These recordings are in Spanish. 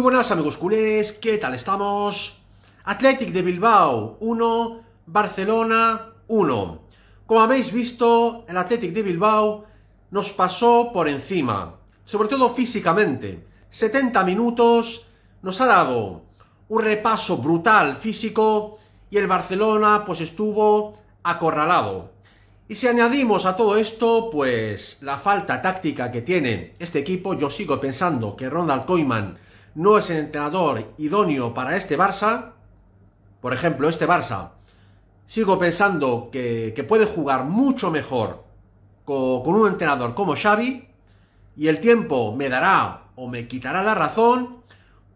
Muy buenas amigos culés, ¿qué tal estamos? Athletic de Bilbao 1, Barcelona 1. Como habéis visto, el Athletic de Bilbao nos pasó por encima, sobre todo físicamente. 70 minutos nos ha dado un repaso brutal físico y el Barcelona pues estuvo acorralado. Y si añadimos a todo esto, pues la falta táctica que tiene este equipo, yo sigo pensando que Ronald Koeman no es el entrenador idóneo para este Barça, por ejemplo, este Barça, sigo pensando que, puede jugar mucho mejor con, un entrenador como Xavi, y el tiempo me dará o me quitará la razón,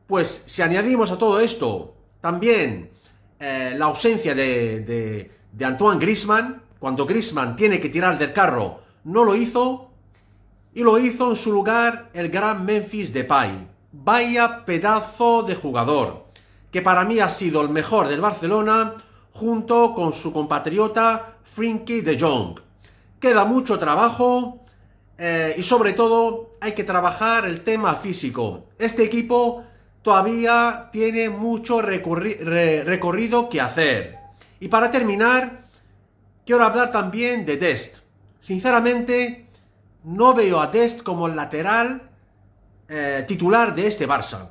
pues si añadimos a todo esto también eh, la ausencia de, de, Antoine Griezmann, cuando Griezmann tiene que tirar del carro, no lo hizo, y lo hizo en su lugar el gran Memphis Depay. Vaya pedazo de jugador, que para mí ha sido el mejor del Barcelona junto con su compatriota Frinky de Jong. Queda mucho trabajo eh, y sobre todo hay que trabajar el tema físico. Este equipo todavía tiene mucho recorrido que hacer. Y para terminar, quiero hablar también de Dest. Sinceramente, no veo a Dest como el lateral eh, titular de este Barça.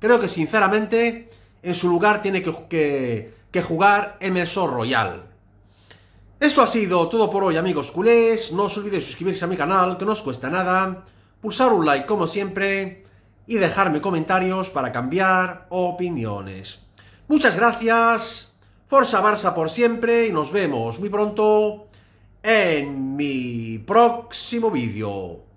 Creo que sinceramente en su lugar tiene que, jugar Emerson Royal. Esto ha sido todo por hoy amigos culés, no os olvidéis suscribirse a mi canal que no os cuesta nada, pulsar un like como siempre y dejarme comentarios para cambiar opiniones. Muchas gracias, Forza Barça por siempre y nos vemos muy pronto en mi próximo vídeo.